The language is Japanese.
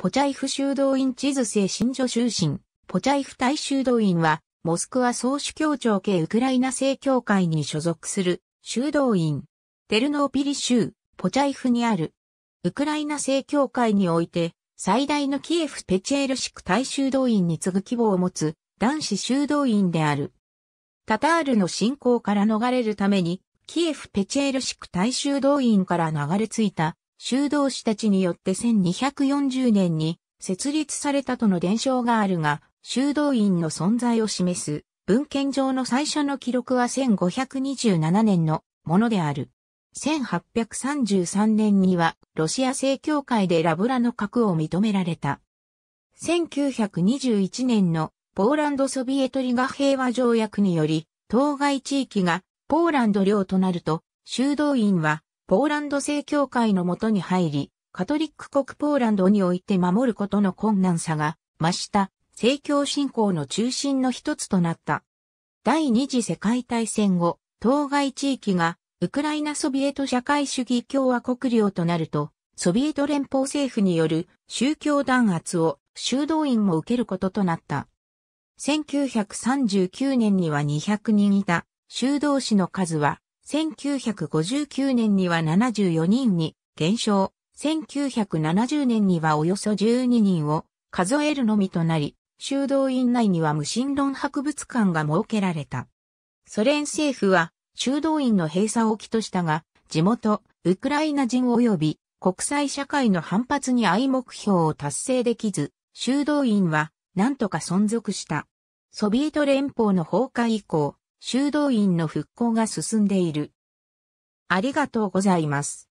ポチャイフ修道院地図性新助修神、ポチャイフ大修道院は、モスクワ総主教庁系ウクライナ正教会に所属する修道院、テルノーピリ州、ポチャイフにある、ウクライナ正教会において、最大のキエフペチェールシク大修道院に次ぐ規模を持つ男子修道院である。タタールの侵攻から逃れるために、キエフペチェールシク大修道院から流れ着いた修道士たちによって1240年に設立されたとの伝承があるが、修道院の存在を示す文献上の最初の記録は1527年のものである。1833年にはロシア正教会でラブラの核を認められた。1921年のポーランドソビエトリガ平和条約により、当該地域がポーランド領となると、修道院はポーランド正教会のもとに入り、カトリック国ポーランドにおいて守ることの困難さが増した正教信仰の中心の一つとなった。第二次世界大戦後、当該地域がウクライナソビエト社会主義共和国領となると、ソビエト連邦政府による宗教弾圧を修道院も受けることとなった。1939年には200人いた修道士の数は1959年には74人に減少、1970年にはおよそ12人を数えるのみとなり、修道院内には無神論博物館が設けられた。ソ連政府は修道院の閉鎖を起としたが、地元、ウクライナ人及び国際社会の反発に相目標を達成できず、修道院は何とか存続した。ソビエト連邦の崩壊以降、修道院の復興が進んでいる。ありがとうございます。